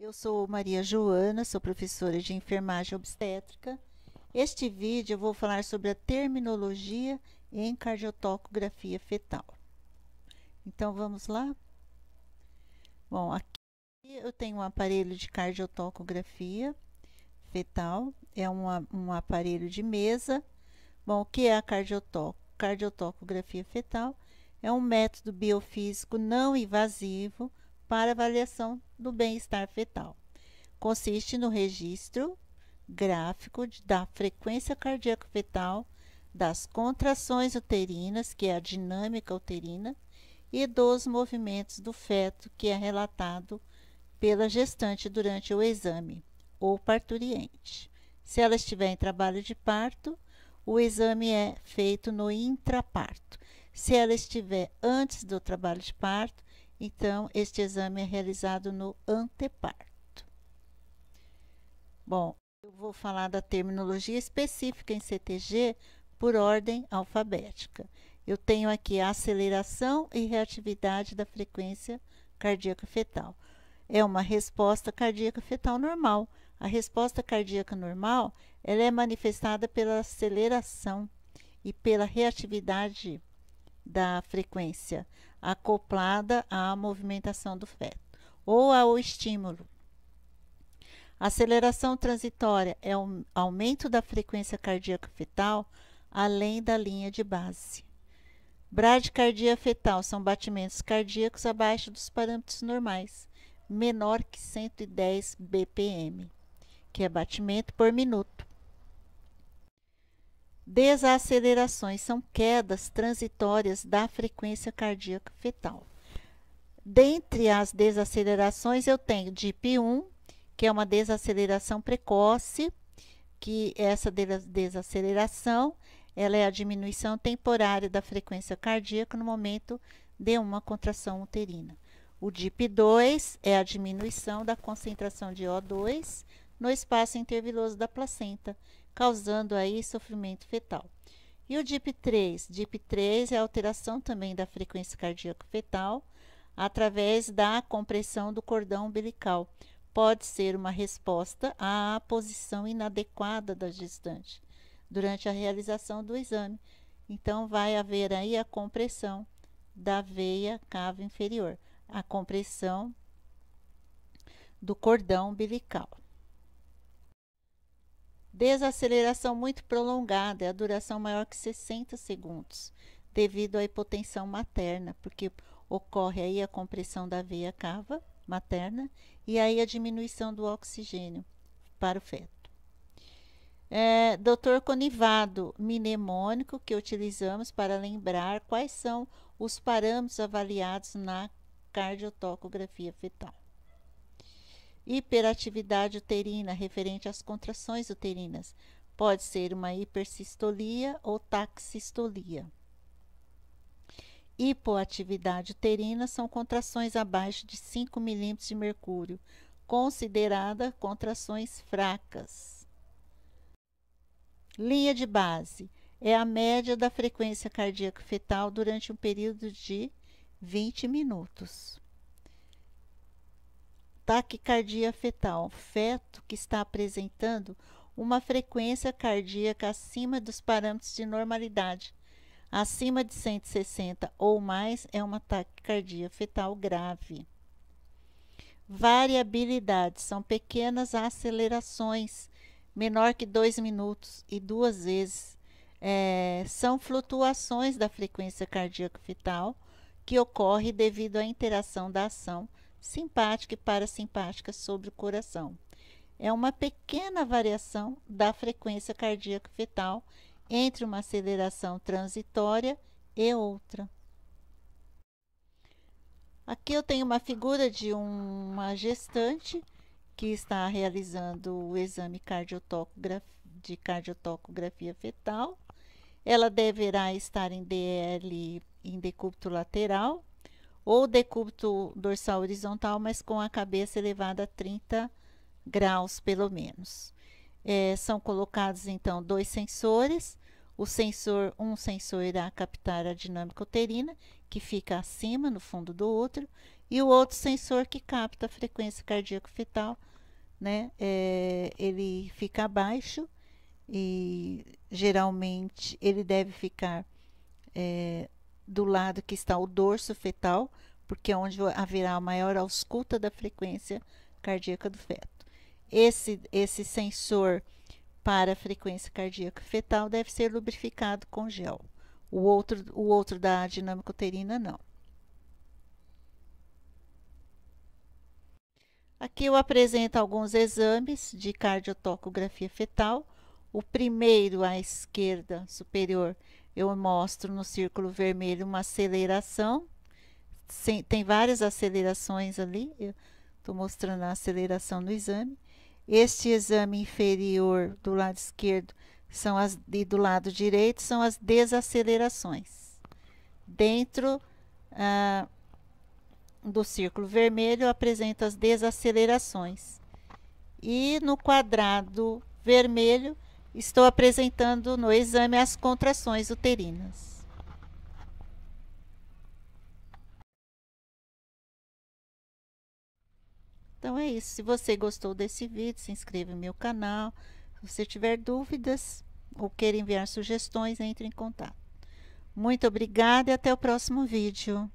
Eu sou Maria Joana, sou professora de enfermagem obstétrica. Este vídeo eu vou falar sobre a terminologia em cardiotocografia fetal. Então vamos lá? Bom, aqui eu tenho um aparelho de cardiotocografia fetal, é um, um aparelho de mesa. Bom, o que é a cardiotoc cardiotocografia fetal? É um método biofísico não invasivo para avaliação do bem-estar fetal. Consiste no registro gráfico da frequência cardíaca fetal, das contrações uterinas, que é a dinâmica uterina, e dos movimentos do feto, que é relatado pela gestante durante o exame ou parturiente. Se ela estiver em trabalho de parto, o exame é feito no intraparto. Se ela estiver antes do trabalho de parto, então, este exame é realizado no anteparto. Bom, eu vou falar da terminologia específica em CTG por ordem alfabética. Eu tenho aqui a aceleração e reatividade da frequência cardíaca fetal. É uma resposta cardíaca fetal normal. A resposta cardíaca normal ela é manifestada pela aceleração e pela reatividade da frequência acoplada à movimentação do feto ou ao estímulo. Aceleração transitória é o aumento da frequência cardíaca fetal além da linha de base. Bradicardia fetal são batimentos cardíacos abaixo dos parâmetros normais, menor que 110 BPM, que é batimento por minuto. Desacelerações são quedas transitórias da frequência cardíaca fetal. Dentre as desacelerações, eu tenho DIP1, que é uma desaceleração precoce, que essa desaceleração ela é a diminuição temporária da frequência cardíaca no momento de uma contração uterina. O DIP2 é a diminuição da concentração de O2 no espaço interviloso da placenta, causando aí sofrimento fetal. E o DIP3? DIP3 é a alteração também da frequência cardíaca fetal através da compressão do cordão umbilical. Pode ser uma resposta à posição inadequada da gestante durante a realização do exame. Então, vai haver aí a compressão da veia cava inferior, a compressão do cordão umbilical. Desaceleração muito prolongada, é a duração maior que 60 segundos, devido à hipotensão materna, porque ocorre aí a compressão da veia cava materna e aí a diminuição do oxigênio para o feto. É, doutor Conivado, mnemônico que utilizamos para lembrar quais são os parâmetros avaliados na cardiotocografia fetal hiperatividade uterina referente às contrações uterinas. Pode ser uma hipersistolia ou taxistolia. Hipoatividade uterina são contrações abaixo de 5 milímetros de mercúrio, considerada contrações fracas. Linha de base é a média da frequência cardíaca fetal durante um período de 20 minutos taquicardia fetal, feto que está apresentando uma frequência cardíaca acima dos parâmetros de normalidade. Acima de 160 ou mais é uma taquicardia fetal grave. Variabilidade são pequenas acelerações, menor que 2 minutos e duas vezes. É, são flutuações da frequência cardíaca fetal que ocorre devido à interação da ação simpática e parasimpática sobre o coração. É uma pequena variação da frequência cardíaca fetal entre uma aceleração transitória e outra. Aqui eu tenho uma figura de uma gestante que está realizando o exame de cardiotocografia fetal. Ela deverá estar em DL em decúbito lateral, ou decúbito dorsal horizontal, mas com a cabeça elevada a 30 graus, pelo menos. É, são colocados, então, dois sensores. O sensor, um sensor irá captar a dinâmica uterina, que fica acima, no fundo do útero, e o outro sensor que capta a frequência cardíaco-fetal, né? É, ele fica abaixo e geralmente ele deve ficar é, do lado que está o dorso fetal, porque é onde haverá a maior ausculta da frequência cardíaca do feto. Esse, esse sensor para a frequência cardíaca fetal deve ser lubrificado com gel. O outro, o outro da dinâmica uterina, não. Aqui eu apresento alguns exames de cardiotocografia fetal. O primeiro à esquerda superior eu mostro no círculo vermelho uma aceleração. Sem, tem várias acelerações ali. Eu estou mostrando a aceleração no exame. Este exame inferior do lado esquerdo são as, e do lado direito são as desacelerações. Dentro ah, do círculo vermelho, eu apresento as desacelerações. E no quadrado vermelho, estou apresentando no exame as contrações uterinas. Então é isso. Se você gostou desse vídeo, se inscreva no meu canal. Se você tiver dúvidas ou queira enviar sugestões, entre em contato. Muito obrigada e até o próximo vídeo.